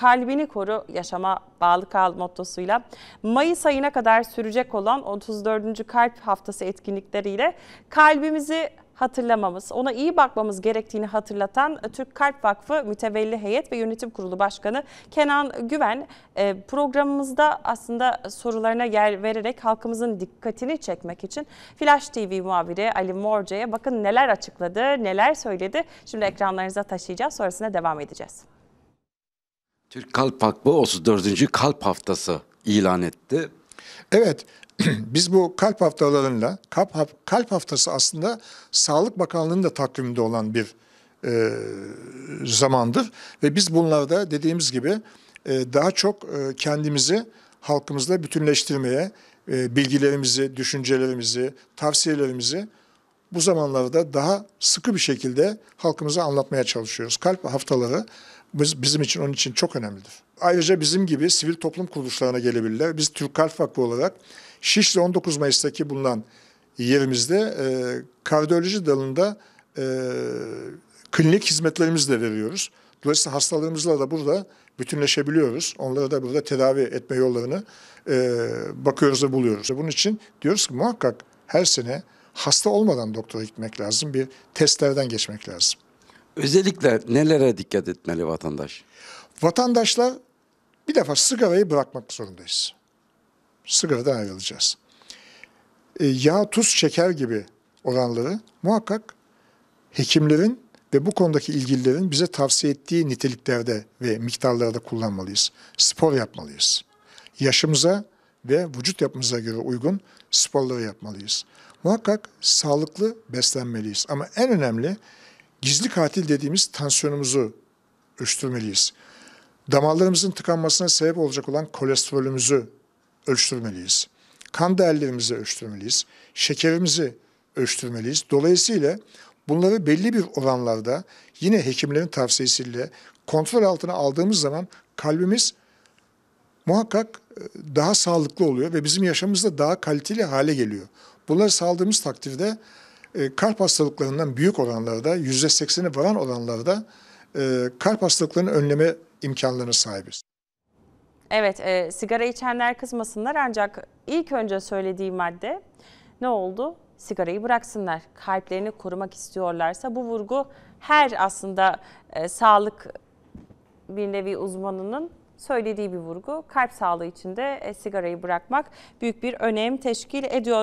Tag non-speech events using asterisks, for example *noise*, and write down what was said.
kalbini koru yaşama bağlı kal mottosuyla Mayıs ayına kadar sürecek olan 34. Kalp Haftası etkinlikleriyle kalbimizi hatırlamamız, ona iyi bakmamız gerektiğini hatırlatan Türk Kalp Vakfı Mütevelli Heyet ve Yönetim Kurulu Başkanı Kenan Güven e, programımızda aslında sorularına yer vererek halkımızın dikkatini çekmek için Flash TV muhabiri Ali Morce'ye bakın neler açıkladı, neler söyledi. Şimdi ekranlarınıza taşıyacağız, sonrasında devam edeceğiz. Türk Kalp Vakfı 34. Kalp Haftası ilan etti. Evet, *clears throat* biz bu kalp haftalarında, kalp, kalp haftası aslında Sağlık Bakanlığı'nın da takviminde olan bir e, zamandır. Ve biz bunlarda dediğimiz gibi e, daha çok e, kendimizi halkımızla bütünleştirmeye, e, bilgilerimizi, düşüncelerimizi, tavsiyelerimizi bu zamanlarda daha sıkı bir şekilde halkımıza anlatmaya çalışıyoruz. Kalp haftaları biz, bizim için onun için çok önemlidir. Ayrıca bizim gibi sivil toplum kuruluşlarına gelebilirler. Biz Türk Kalp Vakfı olarak Şişli 19 Mayıs'taki bulunan yerimizde e, kardiyoloji dalında e, klinik hizmetlerimizi de veriyoruz. Dolayısıyla hastalarımızla da burada bütünleşebiliyoruz. Onları da burada tedavi etme yollarını e, bakıyoruz ve buluyoruz. Bunun için diyoruz ki muhakkak her sene hasta olmadan doktora gitmek lazım. Bir testlerden geçmek lazım. Özellikle nelere dikkat etmeli vatandaş? Vatandaşlar bir defa sigarayı bırakmak zorundayız. Sigaradan ayrılacağız. E, yağ, tuz, şeker gibi oranları muhakkak hekimlerin ve bu konudaki ilgililerin bize tavsiye ettiği niteliklerde ve miktarlarda kullanmalıyız. Spor yapmalıyız. Yaşımıza ve vücut yapımıza göre uygun sporları yapmalıyız. Muhakkak sağlıklı beslenmeliyiz ama en önemli gizli katil dediğimiz tansiyonumuzu ölçtürmeliyiz. Damarlarımızın tıkanmasına sebep olacak olan kolesterolümüzü ölçtürmeliyiz. Kan değerlerimizi ölçtürmeliyiz. Şekerimizi ölçtürmeliyiz. Dolayısıyla bunları belli bir oranlarda yine hekimlerin tavsiyesiyle kontrol altına aldığımız zaman kalbimiz muhakkak e, daha sağlıklı oluyor ve bizim yaşamımız da daha kaliteli hale geliyor. Bunları sağladığımız takdirde e, kalp hastalıklarından büyük olanlarda, yüzde sekseni varan olanlarda e, kalp hastalıklarını önleme imkanlarına sahibiz. Evet, e, sigara içenler kızmasınlar ancak ilk önce söylediği madde ne oldu? Sigarayı bıraksınlar. Kalplerini korumak istiyorlarsa bu vurgu her aslında e, sağlık bir nevi uzmanının söylediği bir vurgu. Kalp sağlığı için de e, sigarayı bırakmak büyük bir önem teşkil ediyor.